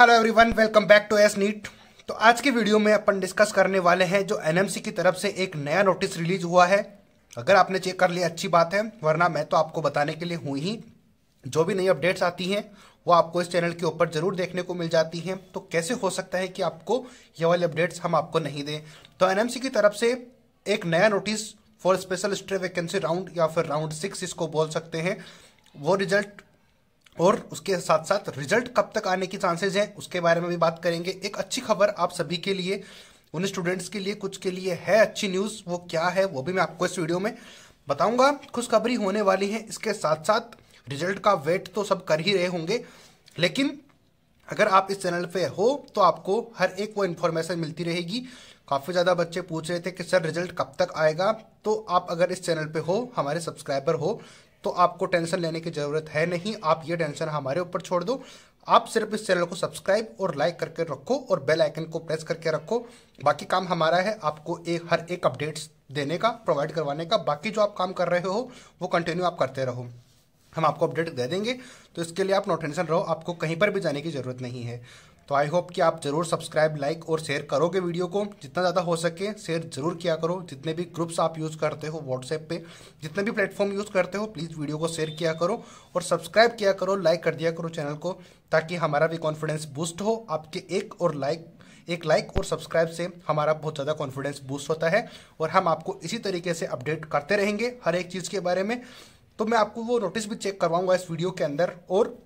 hello everyone welcome back to S NEET तो आज की वीडियो में अपन डिस्कस करने वाले हैं जो एनएमसी की तरफ से एक नया नोटिस रिलीज हुआ है अगर आपने चेक कर लिया अच्छी बात है वरना मैं तो आपको बताने के लिए हूँ ही जो भी नई अपडेट्स आती हैं वो आपको इस चैनल के ऊपर जरूर देखने को मिल जाती हैं तो कैसे हो सकता है कि आपको ये वाली अपडेट्स हम आपको नहीं दें तो एन की तरफ से एक नया notice for special stray vacancy round या फिर राउंड सिक्स इसको बोल सकते हैं वो रिजल्ट और उसके साथ साथ रिजल्ट कब तक आने की चांसेज हैं उसके बारे में भी बात करेंगे एक अच्छी खबर आप सभी के लिए उन स्टूडेंट्स के लिए कुछ के लिए है अच्छी न्यूज़ वो क्या है वो भी मैं आपको इस वीडियो में बताऊंगा खुशखबरी होने वाली है इसके साथ साथ रिजल्ट का वेट तो सब कर ही रहे होंगे लेकिन अगर आप इस चैनल पे हो तो आपको हर एक वो इन्फॉर्मेशन मिलती रहेगी काफ़ी ज़्यादा बच्चे पूछ रहे थे कि सर रिजल्ट कब तक आएगा तो आप अगर इस चैनल पे हो हमारे सब्सक्राइबर हो तो आपको टेंशन लेने की ज़रूरत है नहीं आप ये टेंशन हमारे ऊपर छोड़ दो आप सिर्फ इस चैनल को सब्सक्राइब और लाइक करके रखो और बेल आइकन को प्रेस करके रखो बाकी काम हमारा है आपको एक हर एक अपडेट्स देने का प्रोवाइड करवाने का बाकी जो आप काम कर रहे हो वो कंटिन्यू आप करते रहो हम आपको अपडेट दे देंगे तो इसके लिए आप नोटेंशन रहो आपको कहीं पर भी जाने की ज़रूरत नहीं है तो आई होप कि आप जरूर सब्सक्राइब लाइक और शेयर करोगे वीडियो को जितना ज़्यादा हो सके शेयर जरूर किया करो जितने भी ग्रुप्स आप यूज़ करते हो व्हाट्सएप पे जितने भी प्लेटफॉर्म यूज़ करते हो प्लीज़ वीडियो को शेयर किया करो और सब्सक्राइब किया करो लाइक कर दिया करो चैनल को ताकि हमारा भी कॉन्फिडेंस बूस्ट हो आपके एक और लाइक एक लाइक और सब्सक्राइब से हमारा बहुत ज़्यादा कॉन्फिडेंस बूस्ट होता है और हम आपको इसी तरीके से अपडेट करते रहेंगे हर एक चीज़ के बारे में तो मैं आपको वो नोटिस भी चेक करवाऊंगा इस वीडियो के अंदर और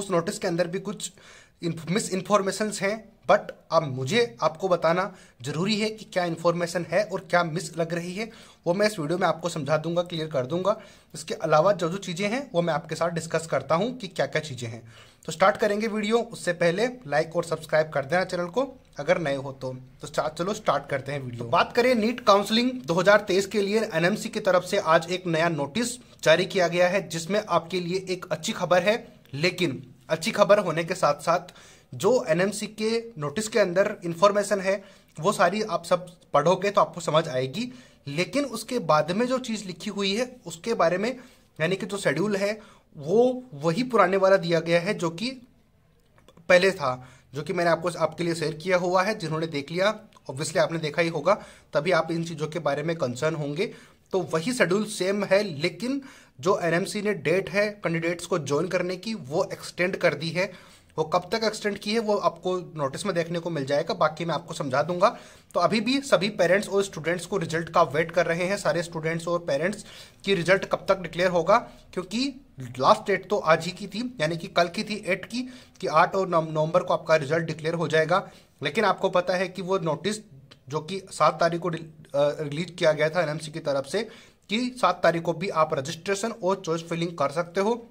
उस नोटिस के अंदर भी कुछ मिस इन्फॉर्मेशंस हैं बट अब मुझे आपको बताना जरूरी है कि क्या इन्फॉर्मेशन है और क्या मिस लग रही है वो मैं इस वीडियो में आपको समझा दूंगा क्लियर कर दूंगा इसके अलावा जो जो चीज़ें हैं वो मैं आपके साथ डिस्कस करता हूँ कि क्या क्या चीज़ें हैं तो स्टार्ट करेंगे वीडियो उससे पहले लाइक और सब्सक्राइब कर देना चैनल को अगर नए हो तो तो चलो स्टार्ट करते हैं वीडियो तो बात करें नीट काउंसलिंग 2023 के लिए एनएमसी की तरफ से आज एक नया नोटिस जारी किया गया है जिसमें आपके लिए एक अच्छी खबर है लेकिन अच्छी खबर होने के साथ साथ जो एनएमसी के नोटिस के अंदर इन्फॉर्मेशन है वो सारी आप सब पढ़ोगे तो आपको समझ आएगी लेकिन उसके बाद में जो चीज़ लिखी हुई है उसके बारे में यानी कि जो शेड्यूल है वो वही पुराने वाला दिया गया है जो कि पहले था जो कि मैंने आपको आपके लिए शेयर किया हुआ है जिन्होंने देख लिया ऑब्वियसली आपने देखा ही होगा तभी आप इन चीज़ों के बारे में कंसर्न होंगे तो वही शेड्यूल सेम है लेकिन जो एनएमसी ने डेट है कैंडिडेट्स को ज्वाइन करने की वो एक्सटेंड कर दी है वो कब तक एक्सटेंड की है वो आपको नोटिस में देखने को मिल जाएगा बाकी मैं आपको समझा दूंगा तो अभी भी सभी पेरेंट्स और स्टूडेंट्स को रिजल्ट का वेट कर रहे हैं सारे स्टूडेंट्स और पेरेंट्स कि रिजल्ट कब तक डिक्लेयर होगा क्योंकि लास्ट डेट तो आज ही की थी यानी कि कल की थी एट की कि आठ और नवंबर को आपका रिजल्ट डिक्लेयर हो जाएगा लेकिन आपको पता है कि वो नोटिस जो कि सात तारीख को रिलीज किया गया था एनएमसी की तरफ से कि सात तारीख को भी आप रजिस्ट्रेशन और चॉइस फिलिंग कर सकते हो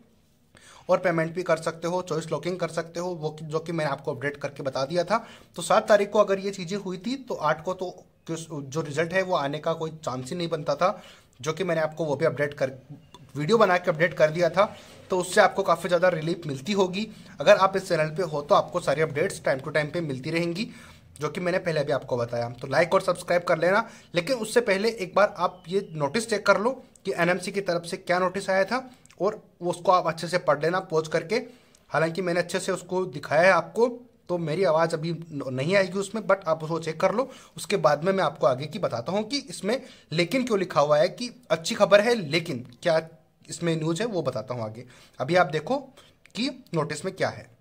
और पेमेंट भी कर सकते हो चॉइस लॉकिंग कर सकते हो वो जो कि मैंने आपको अपडेट करके बता दिया था तो सात तारीख को अगर ये चीज़ें हुई थी तो आठ को तो जो रिजल्ट है वो आने का कोई चांस ही नहीं बनता था जो कि मैंने आपको वो भी अपडेट कर वीडियो बना के अपडेट कर दिया था तो उससे आपको काफ़ी ज़्यादा रिलीफ मिलती होगी अगर आप इस चैनल पे हो तो आपको सारी अपडेट्स टाइम टू टाइम पे मिलती रहेंगी जो कि मैंने पहले भी आपको बताया तो लाइक और सब्सक्राइब कर लेना लेकिन उससे पहले एक बार आप ये नोटिस चेक कर लो कि एनएमसी की तरफ से क्या नोटिस आया था और उसको आप अच्छे से पढ़ लेना पोज करके हालांकि मैंने अच्छे से उसको दिखाया है आपको तो मेरी आवाज़ अभी नहीं आएगी उसमें बट आप उसको चेक कर लो उसके बाद में मैं आपको आगे की बताता हूँ कि इसमें लेकिन क्यों लिखा हुआ है कि अच्छी खबर है लेकिन क्या इसमें न्यूज़ है वो बताता हूँ आगे अभी आप देखो कि नोटिस में क्या है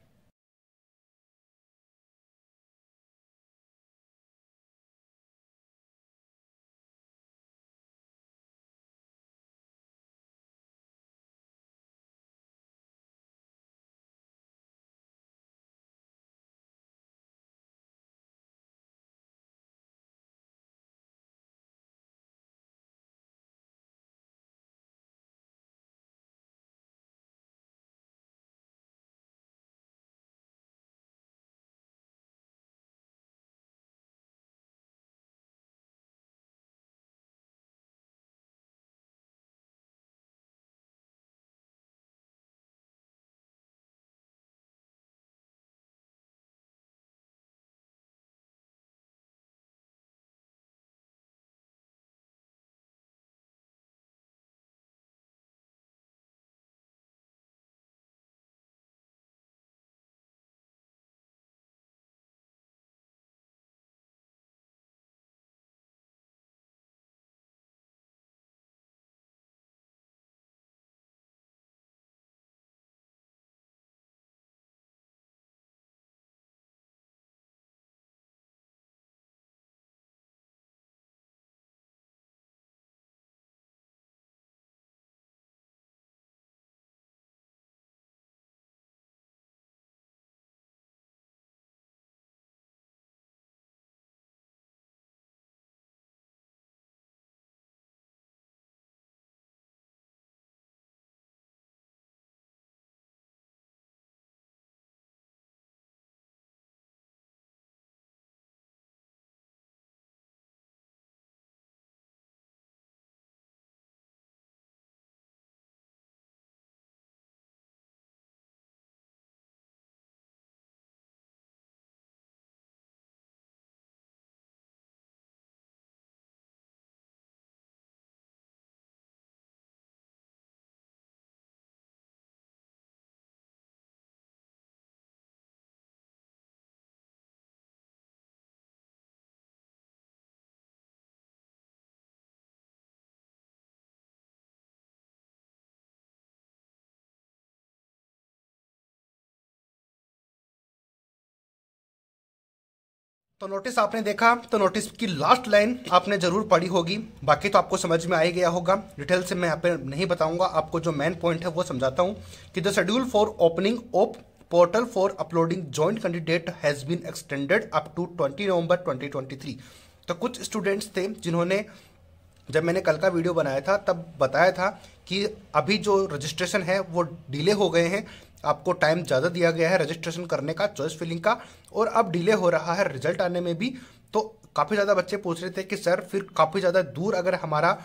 तो नोटिस आपने देखा तो नोटिस की लास्ट लाइन आपने जरूर पढ़ी होगी बाकी तो आपको समझ में आ गया होगा डिटेल से मैं यहाँ पे नहीं बताऊंगा आपको जो मेन पॉइंट है वो समझाता हूँ कि the schedule for opening of portal for uploading joint candidate has been extended up to twenty November 2023 तो कुछ स्टूडेंट्स थे जिन्होंने जब मैंने कल का वीडियो बनाया था तब बताया था कि अभी जो रजिस्ट्रेशन है वो डिले हो गए हैं आपको टाइम ज़्यादा दिया गया है रजिस्ट्रेशन करने का चॉइस फिलिंग का और अब डिले हो रहा है रिजल्ट आने में भी तो काफ़ी ज़्यादा बच्चे पूछ रहे थे कि सर फिर काफ़ी ज़्यादा दूर अगर हमारा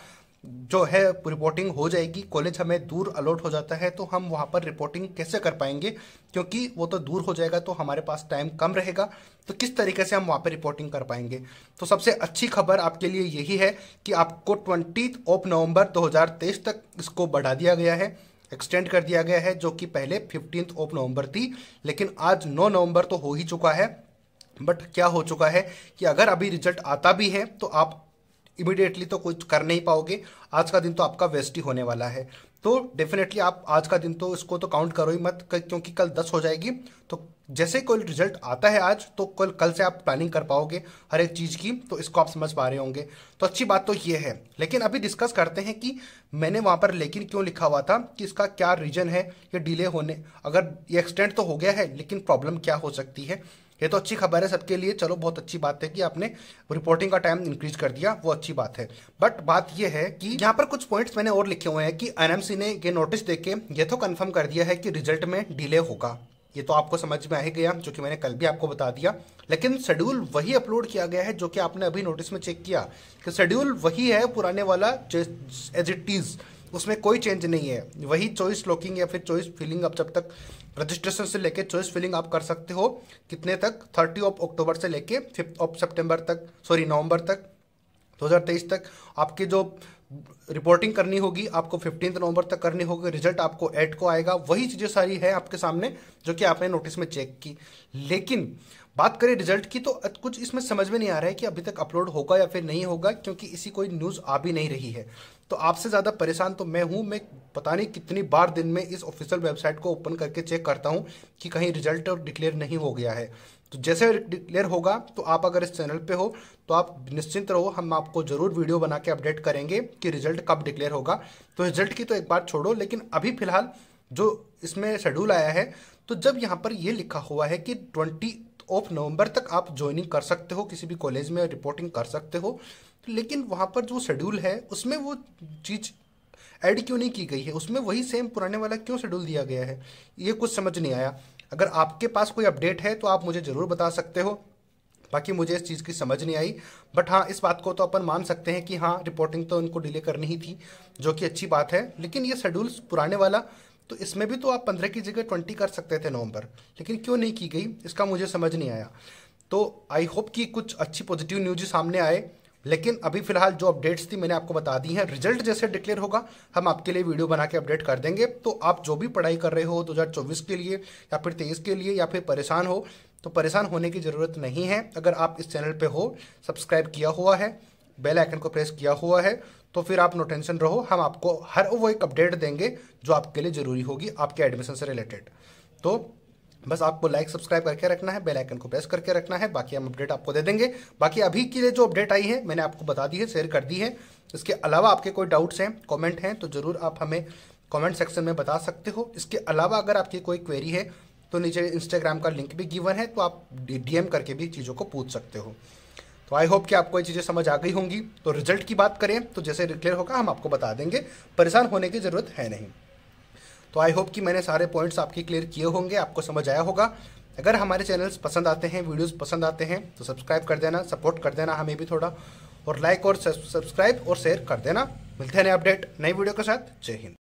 जो है रिपोर्टिंग हो जाएगी कॉलेज हमें दूर अलॉट हो जाता है तो हम वहाँ पर रिपोर्टिंग कैसे कर पाएंगे क्योंकि वो तो दूर हो जाएगा तो हमारे पास टाइम कम रहेगा तो किस तरीके से हम वहाँ पर रिपोर्टिंग कर पाएंगे तो सबसे अच्छी खबर आपके लिए यही है कि आपको ट्वेंटी ऑफ नवंबर 2023 तक इसको बढ़ा दिया गया है एक्सटेंड कर दिया गया है जो कि पहले फिफ्टीन ऑफ नवंबर थी लेकिन आज 9 नवंबर तो हो ही चुका है बट क्या हो चुका है कि अगर अभी रिजल्ट आता भी है तो आप इमिडिएटली तो कुछ कर नहीं पाओगे आज का दिन तो आपका वेस्ट ही होने वाला है तो डेफिनेटली आप आज का दिन तो इसको तो काउंट करो ही मत क्योंकि कल दस हो जाएगी तो जैसे कोई रिजल्ट आता है आज तो कल कल से आप प्लानिंग कर पाओगे हर एक चीज़ की तो इसको आप समझ पा रहे होंगे तो अच्छी बात तो ये है लेकिन अभी डिस्कस करते हैं कि मैंने वहाँ पर लेकिन क्यों लिखा हुआ था कि इसका क्या रीजन है ये डिले होने अगर ये एक्सटेंड तो हो गया है लेकिन प्रॉब्लम क्या हो सकती है ये तो अच्छी खबर है सबके लिए चलो बहुत अच्छी बात है कि आपने रिपोर्टिंग का टाइम इंक्रीज कर दिया वो अच्छी बात है बट बात यह है कि यहाँ पर कुछ पॉइंट्स मैंने और लिखे हुए हैं कि एनएमसी ने ये नोटिस देके ये तो कंफर्म कर दिया है कि रिजल्ट में डिले होगा ये तो आपको समझ में आ ही गया जो कि मैंने कल भी आपको बता दिया लेकिन शेड्यूल वही अपलोड किया गया है जो कि आपने अभी नोटिस में चेक किया कि शेड्यूल वही है पुराने वाला एज इट इज़ उसमें कोई चेंज नहीं है वही चॉइस लॉकिंग या फिर चॉइस फिलिंग आप जब तक रजिस्ट्रेशन से लेके चॉइस फिलिंग आप कर सकते हो कितने तक थर्टी ऑफ अक्टूबर से लेके फिफ्थ ऑफ सेप्टेम्बर तक सॉरी नवंबर तक 2023 तक आपके जो रिपोर्टिंग करनी होगी आपको फिफ्टीन नवंबर तक करनी होगी रिजल्ट आपको एट को आएगा वही चीज़ें सारी है आपके सामने जो कि आपने नोटिस में चेक की लेकिन बात करें रिजल्ट की तो कुछ इसमें समझ में नहीं आ रहा है कि अभी तक अपलोड होगा या फिर नहीं होगा क्योंकि इसी कोई न्यूज़ आ भी नहीं रही है तो आपसे ज़्यादा परेशान तो मैं हूँ मैं पता नहीं कितनी बार दिन में इस ऑफिशियल वेबसाइट को ओपन करके चेक करता हूँ कि कहीं रिजल्ट डिक्लेयर नहीं हो गया है तो जैसे डिक्लेयर होगा तो आप अगर इस चैनल पे हो तो आप निश्चिंत रहो हम आपको जरूर वीडियो बना के अपडेट करेंगे कि रिजल्ट कब डिक्लेयर होगा तो रिजल्ट की तो एक बार छोड़ो लेकिन अभी फिलहाल जो इसमें शेड्यूल आया है तो जब यहाँ पर यह लिखा हुआ है कि ट्वेंटी ऑफ नवंबर तक आप ज्वाइनिंग कर सकते हो किसी भी कॉलेज में रिपोर्टिंग कर सकते हो लेकिन वहाँ पर जो शेड्यूल है उसमें वो चीज़ ऐड क्यों नहीं की गई है उसमें वही सेम पुराने वाला क्यों शेड्यूल दिया गया है ये कुछ समझ नहीं आया अगर आपके पास कोई अपडेट है तो आप मुझे ज़रूर बता सकते हो बाकी मुझे इस चीज़ की समझ नहीं आई बट हाँ इस बात को तो अपन मान सकते हैं कि हाँ रिपोर्टिंग तो उनको डिले करनी ही थी जो कि अच्छी बात है लेकिन ये शेड्यूल्स पुराने वाला तो इसमें भी तो आप पंद्रह की जगह ट्वेंटी कर सकते थे नवंबर लेकिन क्यों नहीं की गई इसका मुझे समझ नहीं आया तो आई होप कि कुछ अच्छी पॉजिटिव न्यूज सामने आए लेकिन अभी फिलहाल जो अपडेट्स थी मैंने आपको बता दी हैं रिजल्ट जैसे डिक्लेयर होगा हम आपके लिए वीडियो बना के अपडेट कर देंगे तो आप जो भी पढ़ाई कर रहे हो 2024 के लिए या फिर तेईस के लिए या फिर परेशान हो तो परेशान होने की ज़रूरत नहीं है अगर आप इस चैनल पे हो सब्सक्राइब किया हुआ है बेल आइकन को प्रेस किया हुआ है तो फिर आप नो टेंशन रहो हम आपको हर वो एक अपडेट देंगे जो आपके लिए ज़रूरी होगी आपके एडमिशन से रिलेटेड तो बस आपको लाइक सब्सक्राइब करके रखना है बेल आइकन को प्रेस करके रखना है बाकी हम अपडेट आपको दे देंगे बाकी अभी के लिए जो अपडेट आई है मैंने आपको बता दी है शेयर कर दी है इसके अलावा आपके कोई डाउट्स हैं कॉमेंट हैं तो ज़रूर आप हमें कॉमेंट सेक्शन में बता सकते हो इसके अलावा अगर आपकी कोई क्वेरी है तो नीचे इंस्टाग्राम का लिंक भी गिवन है तो आप डीएम करके भी चीज़ों को पूछ सकते हो तो आई होप कि आपको ये चीज़ें समझ आ गई होंगी तो रिजल्ट की बात करें तो जैसे क्लियर होगा हम आपको बता देंगे परेशान होने की ज़रूरत है नहीं तो आई होप कि मैंने सारे पॉइंट्स आपके क्लियर किए होंगे आपको समझ आया होगा अगर हमारे चैनल्स पसंद आते हैं वीडियोस पसंद आते हैं तो सब्सक्राइब कर देना सपोर्ट कर देना हमें भी थोड़ा और लाइक और सब्सक्राइब और शेयर कर देना मिलते हैं नए अपडेट नई वीडियो के साथ जय हिंद